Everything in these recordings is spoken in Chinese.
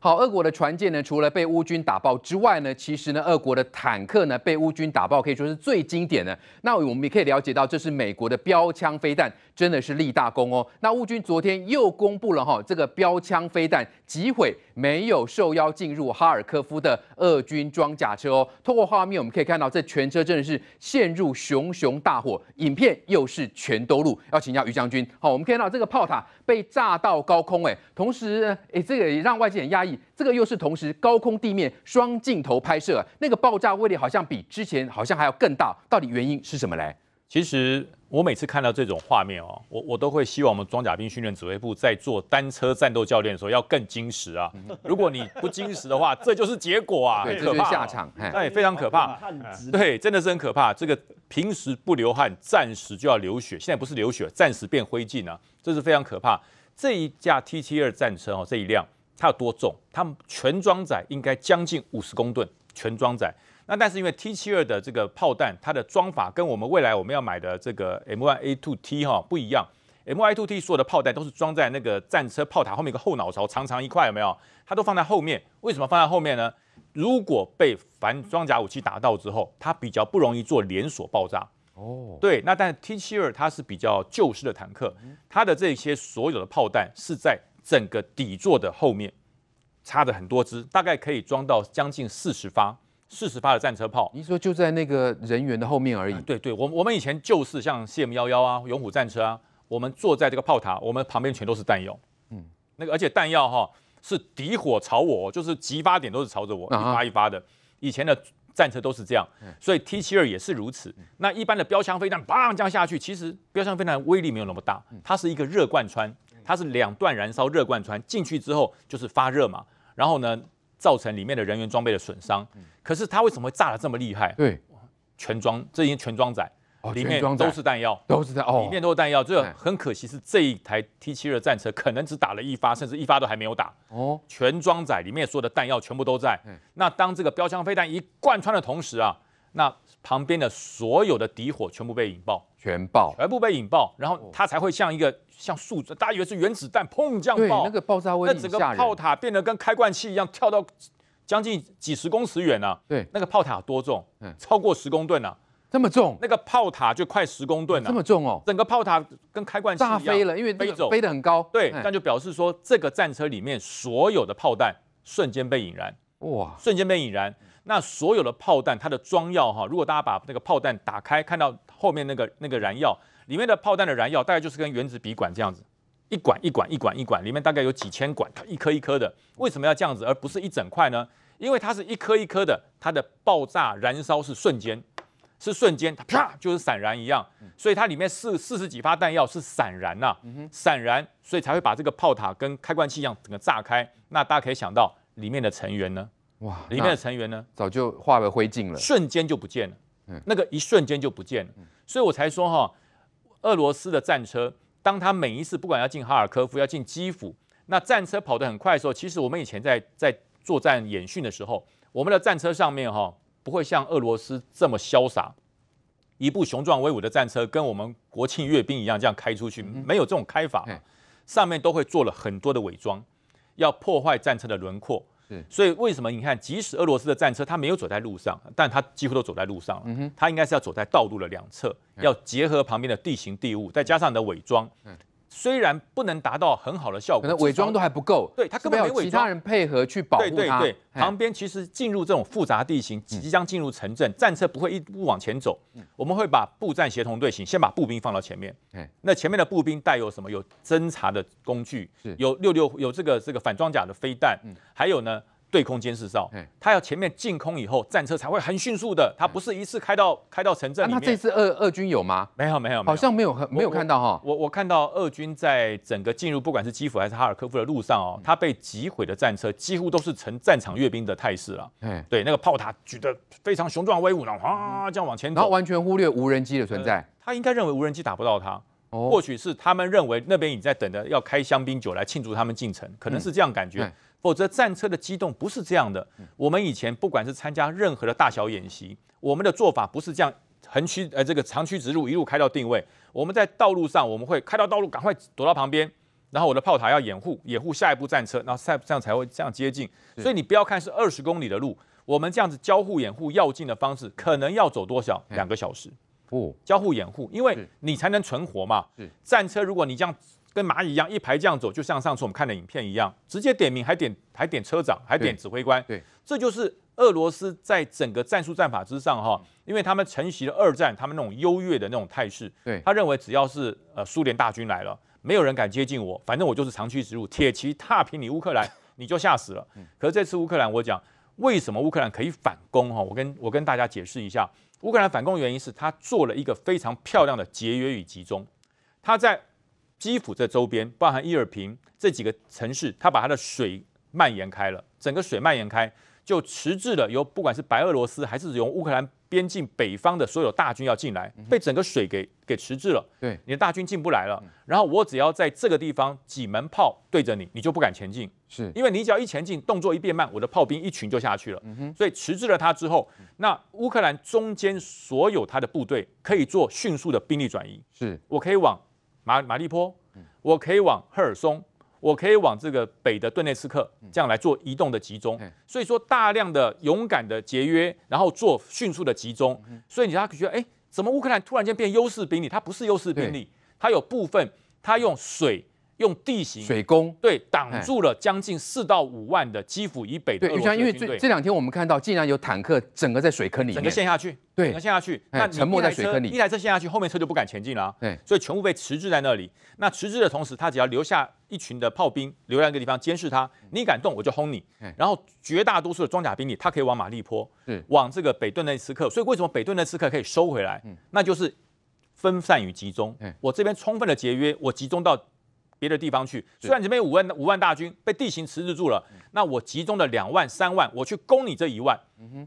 好，俄国的船舰呢，除了被乌军打爆之外呢，其实呢，俄国的坦克呢被乌军打爆，可以说是最经典的。那我们也可以了解到，这是美国的标枪飞弹，真的是立大功哦。那乌军昨天又公布了哈，这个标枪飞弹击毁。没有受邀进入哈尔科夫的俄军装甲车哦，透过画面我们可以看到，这全车真的是陷入熊熊大火。影片又是全都录，要请教于将军。好，我们看到这个炮塔被炸到高空，哎，同时，哎，这个也让外界很压抑，这个又是同时高空地面双镜头拍摄，那个爆炸威力好像比之前好像还要更大，到底原因是什么嘞？其实我每次看到这种画面哦，我我都会希望我们装甲兵训练指挥部在做单车战斗教练的时候要更精实啊。如果你不精实的话，这就是结果啊，这是下场，也非常可怕。对，真的是很可怕。这个平时不流汗，暂时就要流血。现在不是流血，暂时变灰烬啊，这是非常可怕。这一架 T 七二战车哦，这一辆它有多重？它全装载应该将近五十公吨，全装载。那但是因为 T72 的这个炮弹，它的装法跟我们未来我们要买的这个 M1A2T 哈不一样。M1A2T 所有的炮弹都是装在那个战车炮塔后面一个后脑勺长长一块，有没有？它都放在后面。为什么放在后面呢？如果被反装甲武器打到之后，它比较不容易做连锁爆炸。哦，对。那但 T72 它是比较旧式的坦克，它的这些所有的炮弹是在整个底座的后面插的很多支，大概可以装到将近四十发。四十发的战车炮，你说就在那个人员的后面而已。对对，我我们以前就是像 c m 幺幺啊，勇虎战车啊，我们坐在这个炮塔，我们旁边全都是弹药。嗯，那个而且弹药哈是敌火朝我，就是几发点都是朝着我一发一发的。以前的战车都是这样，所以 t 七二也是如此。那一般的标枪飞弹砰这样下去，其实标枪飞弹威力没有那么大，它是一个热贯穿，它是两段燃烧热贯穿进去之后就是发热嘛，然后呢？造成里面的人员装备的损伤，可是它为什么会炸的这么厉害？对，全装，这已经全装载，里面都是弹药，都是在里面都是弹药。这个很可惜是这一台 T 七二战车可能只打了一发，甚至一发都还没有打。哦，全装载里面所有的弹药全部都在。那当这个标枪飞弹一贯穿的同时啊。那旁边的所有的底火全部被引爆，全爆，全部被引爆，然后它才会像一个像树，大家以为是原子弹，砰这样爆，那个爆炸威力那整个炮塔变得跟开罐器一样，跳到将近几十公尺远啊。对，那个炮塔多重？嗯，超过十公吨啊。这么重？那个炮塔就快十公吨了。这么重哦？整个炮塔跟开罐器一样飞了，因为飞走飞得很高。对，那就表示说这个战车里面所有的炮弹瞬间被引燃，哇，瞬间被引燃。那所有的炮弹，它的装药哈，如果大家把那个炮弹打开，看到后面那个那个燃药里面的炮弹的燃药，大概就是跟原子笔管这样子，一管一管一管一管，里面大概有几千管，一颗一颗的。为什么要这样子，而不是一整块呢？因为它是一颗一颗的，它的爆炸燃烧是瞬间，是瞬间，它啪就是散燃一样，所以它里面四四十几发弹药是散燃呐，散燃，所以才会把这个炮塔跟开关器一样整个炸开。那大家可以想到里面的成员呢？哇，里面的成员呢，早就化为灰烬了，瞬间就不见了。嗯，那个一瞬间就不见了，所以我才说哈，俄罗斯的战车，当他每一次不管要进哈尔科夫，要进基辅，那战车跑得很快的时候，其实我们以前在在作战演训的时候，我们的战车上面哈，不会像俄罗斯这么潇洒，一部雄壮威武的战车跟我们国庆阅兵一样这样开出去，没有这种开法，上面都会做了很多的伪装，要破坏战车的轮廓。所以为什么你看，即使俄罗斯的战车它没有走在路上，但它几乎都走在路上了。嗯它应该是要走在道路的两侧，要结合旁边的地形地物，再加上你的伪装。虽然不能达到很好的效果，可能伪装都还不够。对他根本没有其他人配合去保护他。对对对，旁边其实进入这种复杂地形，即将进入城镇，战车不会一步往前走。我们会把步战协同队形，先把步兵放到前面。那前面的步兵带有什么？有侦查的工具，有六六有这个这个反装甲的飞弹。还有呢。对空监视哨，他要前面进空以后，战车才会很迅速的。他不是一次开到开到城镇里面。那这次俄俄军有吗？没有没有，好像没有，没有看到哈。我我看到俄军在整个进入，不管是基辅还是哈尔科夫的路上哦，他被击毁的战车几乎都是呈战场阅兵的态势啊。对那个炮塔举得非常雄壮威武然呢，哗这样往前走，然后完全忽略无人机的存在。他应该认为无人机打不到他。或许是他们认为那边经在等着要开香槟酒来庆祝他们进城，可能是这样感觉。否则战车的机动不是这样的。我们以前不管是参加任何的大小演习，我们的做法不是这样横驱呃这个长驱直入一路开到定位。我们在道路上我们会开到道路赶快躲到旁边，然后我的炮塔要掩护掩护下一步战车，然后才这样才会这样接近。所以你不要看是二十公里的路，我们这样子交互掩护要进的方式，可能要走多少两个小时。不交互掩护，因为你才能存活嘛。战车，如果你这样跟蚂蚁一样一排这样走，就像上次我们看的影片一样，直接点名还点还点车长，还点指挥官。对，这就是俄罗斯在整个战术战法之上哈，因为他们承袭了二战他们那种优越的那种态势。对，他认为只要是呃苏联大军来了，没有人敢接近我，反正我就是长驱直入，铁骑踏平你乌克兰，你就吓死了。可是这次乌克兰，我讲为什么乌克兰可以反攻哈？我跟我跟大家解释一下。乌克兰反攻原因是他做了一个非常漂亮的节约与集中，他在基辅这周边，包含伊尔平这几个城市，他把他的水蔓延开了，整个水蔓延开就迟滞了，由不管是白俄罗斯还是由乌克兰边境北方的所有大军要进来，被整个水给给迟滞了。对，你的大军进不来了，然后我只要在这个地方几门炮对着你，你就不敢前进。是，因为只要一前进，动作一变慢，我的炮兵一群就下去了。所以迟滞了他之后，那乌克兰中间所有他的部队可以做迅速的兵力转移。是我可以往马马利坡，我可以往赫尔松，我可以往这个北的顿内茨克，这样来做移动的集中。所以说大量的勇敢的节约，然后做迅速的集中。所以你他觉得，哎，怎么乌克兰突然间变优势兵力？他不是优势兵力，他有部分他用水。用地形水攻对挡住了将近四到五万的基辅以北的乌克军队。因为这这两天我们看到，竟然有坦克整个在水坑里面整个陷下去，对，陷下去，那沉没在水坑里。一台车陷下去，后面车就不敢前进了，对，所以全部被迟滞在那里。那迟滞的同时，他只要留下一群的炮兵留在一个地方监视他，你敢动我就轰你。然后绝大多数的装甲兵力，他可以往马利坡，对，往这个北顿那时克。所以为什么北顿那时克可以收回来？那就是分散与集中。我这边充分的节约，我集中到。别的地方去，虽然这边有五万五万大军被地形迟滞住了，那我集中的两万三万，我去攻你这一万。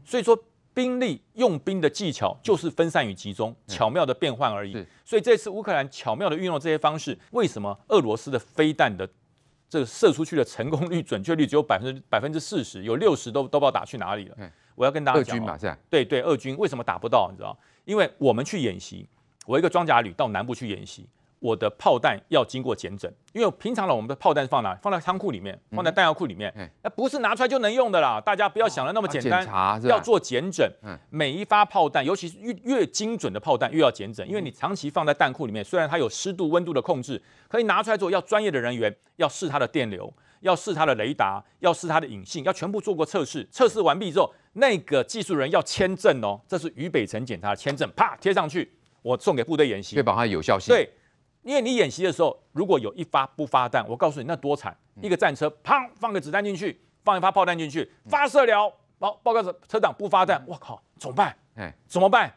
所以说兵力用兵的技巧就是分散与集中，巧妙的变换而已。所以这次乌克兰巧妙的运用这些方式，为什么俄罗斯的飞弹的这个射出去的成功率准确率只有百分之百分之四十，有六十都都不知道打去哪里了。我要跟大家讲。军嘛，对对，俄军为什么打不到？你知道？因为我们去演习，我一个装甲旅到南部去演习。我的炮弹要经过检整，因为平常了我们的炮弹放哪？放在仓库里面，放在弹药库里面。那不是拿出来就能用的啦。大家不要想的那么简单，要做检证。每一发炮弹，尤其是越越精准的炮弹，越要检整，因为你长期放在弹库里面，虽然它有湿度、温度的控制，可以拿出来做。要专业的人员要试它的电流，要试它的雷达，要试它的隐性，要全部做过测试。测试完毕之后，那个技术人要签证哦，这是于北辰检查的签证，啪贴上去，我送给部队演习，确保它有效性。对。因为你演习的时候，如果有一发不发弹，我告诉你那多惨！一个战车砰放个子弹进去，放一发炮弹进去，发射了报报告车车长不发弹，我靠，怎么办？怎么办？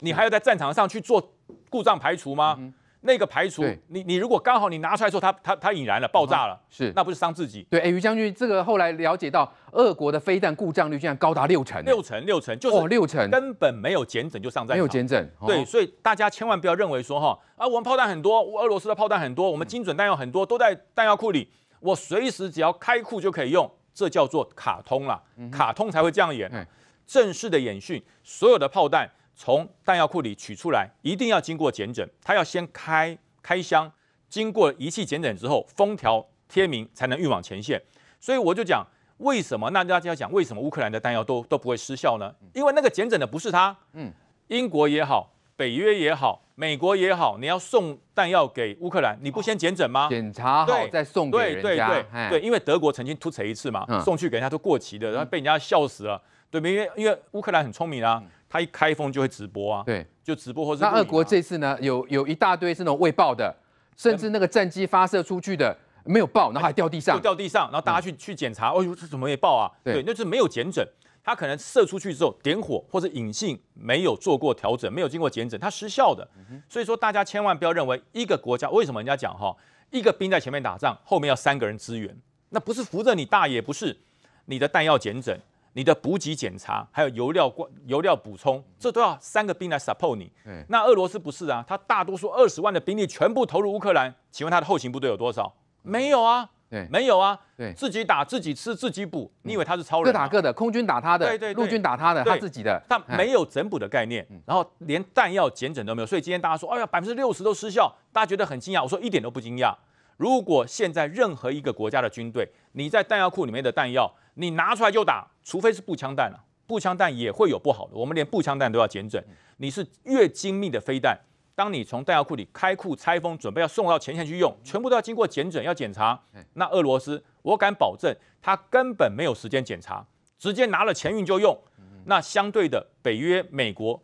你还要在战场上去做故障排除吗？那个排除你，你如果刚好你拿出来后，它它它引燃了，爆炸了，是那不是伤自己？对，哎，于将军，这个后来了解到，俄国的飞弹故障率竟然高达六成，六成六成，就是六成，根本没有减整就上战，没有减整，对，所以大家千万不要认为说哈，啊，我们炮弹很多，俄罗斯的炮弹很多，我们精准弹药很多，都在弹药库里，我随时只要开库就可以用，这叫做卡通了，卡通才会这样演，正式的演训，所有的炮弹。从弹药库里取出来，一定要经过检诊，他要先开开箱，经过仪器检诊之后，封条贴明才能运往前线。所以我就讲，为什么？那大家要讲，为什么乌克兰的弹药都都不会失效呢？因为那个检诊的不是他，嗯，英国也好。北约也好，美国也好，你要送弹药给乌克兰，你不先检整吗？检查好再送给人家。对对对，对，因为德国曾经突扯一次嘛，送去给人家都过期的，然后被人家笑死了。对，因为因为乌克兰很聪明啦，他一开封就会直播啊。对，就直播或是。那俄国这次呢，有有一大堆是那种未爆的，甚至那个战机发射出去的没有爆，然后还掉地上。掉地上，然后大家去去检查，哎呦，这怎么没爆啊？对，那是没有检证。它可能射出去之后点火或者引信没有做过调整，没有经过检整，它失效的。所以说大家千万不要认为一个国家为什么人家讲哈，一个兵在前面打仗，后面要三个人支援，那不是扶着你大爷，不是你的弹药检整、你的补给检查，还有油料油料补充，这都要三个兵来 support 你。那俄罗斯不是啊，他大多数二十万的兵力全部投入乌克兰，请问他的后勤部队有多少？没有啊。对，没有啊，对，自己打自己吃自己补。你以为他是超人？各打各的，空军打他的，对对，陆军打他的，他自己的，他没有整补的概念，然后连弹药减整都没有。所以今天大家说，哎呀，百分之六十都失效，大家觉得很惊讶。我说一点都不惊讶。如果现在任何一个国家的军队，你在弹药库里面的弹药，你拿出来就打，除非是步枪弹了，步枪弹也会有不好的，我们连步枪弹都要减整。你是越精密的飞弹。当你从弹药库里开库拆封，准备要送到前线去用，全部都要经过检准、要检查。那俄罗斯，我敢保证，他根本没有时间检查，直接拿了前运就用。那相对的，北约、美国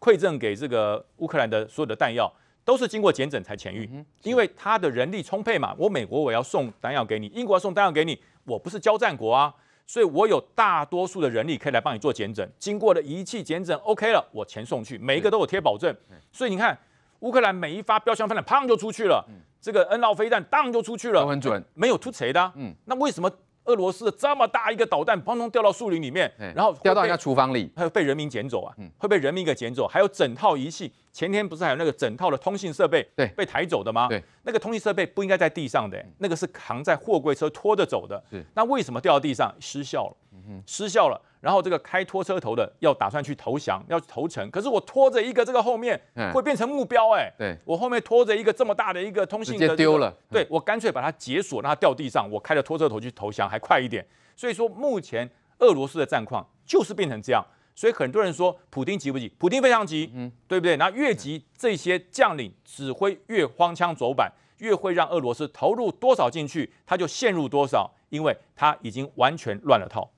馈赠给这个乌克兰的所有的弹药，都是经过检准才前运，因为他的人力充沛嘛。我美国我要送弹药给你，英国送弹药给你，我不是交战国啊。所以，我有大多数的人力可以来帮你做检诊，经过了仪器检诊，OK 了，我钱送去，每一个都有贴保证。所以你看，乌克兰每一发标枪飞弹，砰就出去了，这个恩劳飞弹，当就出去了，都很准，没有突锤的。嗯，那为什么？俄罗斯的这么大一个导弹，砰砰掉到树林里面，然后掉到人家厨房里，还有被人民捡走啊，会被人民给捡走。还有整套仪器，前天不是还有那个整套的通信设备，被抬走的吗？那个通信设备不应该在地上的，那个是扛在货柜车拖着走的。那为什么掉到地上失效了？失效了，然后这个开拖车头的要打算去投降，要投诚，可是我拖着一个这个后面会变成目标哎，对，我后面拖着一个这么大的一个通信直接丢了，对我干脆把它解锁，让它掉地上，我开着拖车头去投降还快一点。所以说目前俄罗斯的战况就是变成这样，所以很多人说普京急不急？普京非常急，嗯，对不对？那越急这些将领指挥越荒腔走板，越会让俄罗斯投入多少进去，他就陷入多少，因为他已经完全乱了套。